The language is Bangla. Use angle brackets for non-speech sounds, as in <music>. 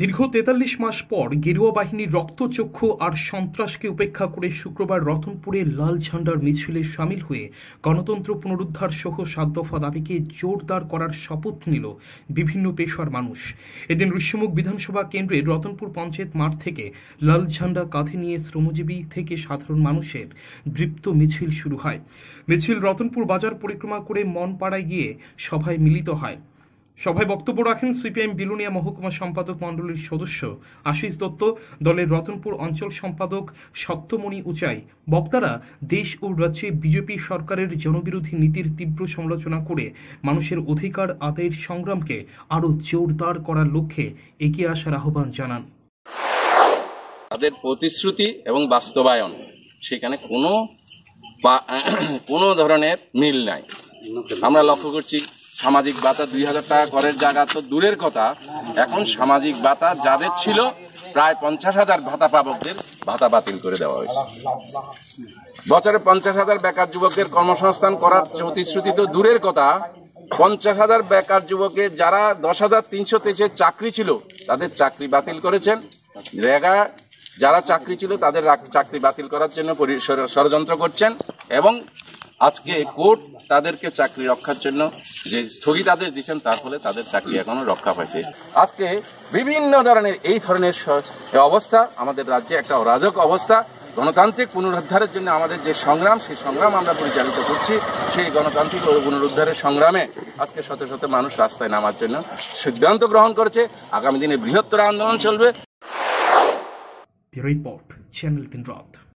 দীর্ঘ তেতাল্লিশ মাস পর গেরুয়া বাহিনীর রক্তচক্ষু আর সন্ত্রাসকে উপেক্ষা করে শুক্রবার রতনপুরে লাল ঝান্ডার মিছিলে সামিল হয়ে গণতন্ত্র পুনরুদ্ধার সহ সাত দফা দাবিকে জোরদার করার শপথ নিল বিভিন্ন পেশার মানুষ এদিন ঋষ্যমুখ বিধানসভা কেন্দ্রের রতনপুর পঞ্চায়েত মাঠ থেকে লাল ঝান্ডা কাঁধে নিয়ে শ্রমজীবী থেকে সাধারণ মানুষের বৃপ্ত মিছিল শুরু হয় মিছিল রতনপুর বাজার পরিক্রমা করে মনপাড়ায় গিয়ে সভায় মিলিত হয় সভায় বক্তব্য রাখেন সিপিআইএম বিলুনিয়া মহকুমা সম্পাদক মণ্ডলীর সদস্য আশিস দত্ত দলের রতনপুর অঞ্চল সম্পাদক সত্যমণি উচাই বক্তারা দেশ ও রাজ্যে বিজেপি সরকারের জনবিরোধী নীতির তীব্র সমালোচনা করে মানুষের অধিকার আদায়ের সংগ্রামকে আরও জোরদার করার লক্ষ্যে এগিয়ে আসার আহ্বান জানান তাদের প্রতিশ্রুতি এবং বাস্তবায়ন সেখানে কোনো <clears throat> কোনো ধরনের মিল নাই আমরা লক্ষ্য করছি সামাজিক ভাতা দুই হাজার টাকা ঘরের জায়গা তো দূরের কথা এখন সামাজিক ভাতা যাদের ছিল প্রায় পঞ্চাশ হাজার ভাতা পাবকদের ভাতা বাতিল করে দেওয়া হয়েছে বছরে পঞ্চাশ হাজার বেকার যুবকদের কর্মসংস্থান করার প্রতিশ্রুতি তো দূরের কথা পঞ্চাশ হাজার বেকার যুবকের যারা দশ হাজার তিনশো তেইশের চাকরি ছিল তাদের চাকরি বাতিল করেছেন রেগা যারা চাকরি ছিল তাদের চাকরি বাতিল করার জন্য ষড়যন্ত্র করছেন এবং আজকে কোর্ট তাদেরকে চাকরি রক্ষার জন্য যে স্থগিতাদেশ দিচ্ছেন তার ফলে তাদের চাকরি এখনো রক্ষা পাইছে আজকে বিভিন্ন ধরনের এই ধরনের অবস্থা আমাদের রাজ্যে একটা অরাজক অবস্থা গণতান্ত্রিক পুনরুদ্ধারের জন্য আমাদের যে সংগ্রাম সেই সংগ্রাম আমরা পরিচালিত করছি সেই গণতান্ত্রিক পুনরুদ্ধারের সংগ্রামে আজকে শত শত মানুষ রাস্তায় নামার জন্য সিদ্ধান্ত গ্রহণ করেছে আগামী দিনে বৃহত্তর আন্দোলন চলবে রিপোর্ট চ্যানেল তিন রথ